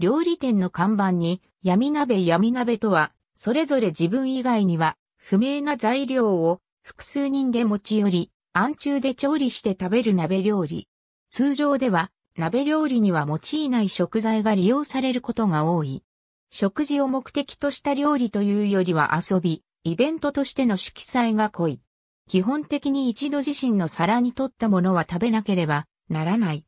料理店の看板に、闇鍋闇鍋とは、それぞれ自分以外には、不明な材料を複数人で持ち寄り、暗中で調理して食べる鍋料理。通常では、鍋料理には用いない食材が利用されることが多い。食事を目的とした料理というよりは遊び、イベントとしての色彩が濃い。基本的に一度自身の皿に取ったものは食べなければならない。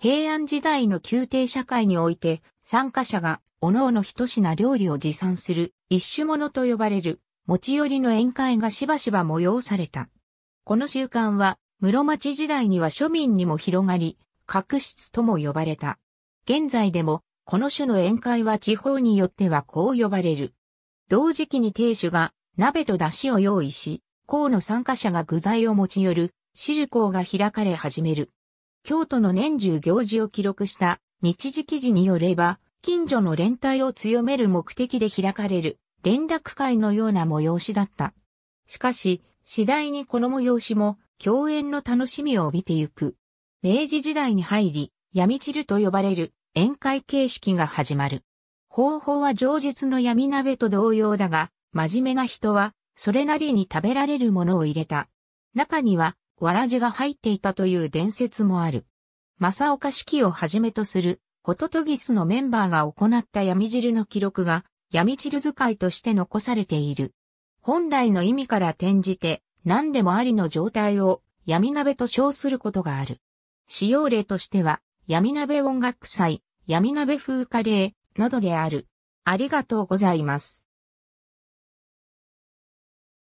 平安時代の宮廷社会において、参加者が、各々一品料理を持参する、一種物と呼ばれる、持ち寄りの宴会がしばしば催された。この習慣は、室町時代には庶民にも広がり、角質とも呼ばれた。現在でも、この種の宴会は地方によってはこう呼ばれる。同時期に亭主が鍋と出汁を用意し、甲の参加者が具材を持ち寄る、汁講が開かれ始める。京都の年中行事を記録した日時記事によれば、近所の連帯を強める目的で開かれる連絡会のような催しだった。しかし、次第にこの催しも共演の楽しみを帯びてゆく。明治時代に入り、闇ると呼ばれる宴会形式が始まる。方法は上述の闇鍋と同様だが、真面目な人は、それなりに食べられるものを入れた。中には、わらじが入っていたという伝説もある。正岡式をはじめとする、ホトトギスのメンバーが行った闇汁の記録が、闇汁使いとして残されている。本来の意味から転じて、何でもありの状態を闇鍋と称することがある。使用例としては、闇鍋音楽祭、闇鍋風カレーなどである。ありがとうございます。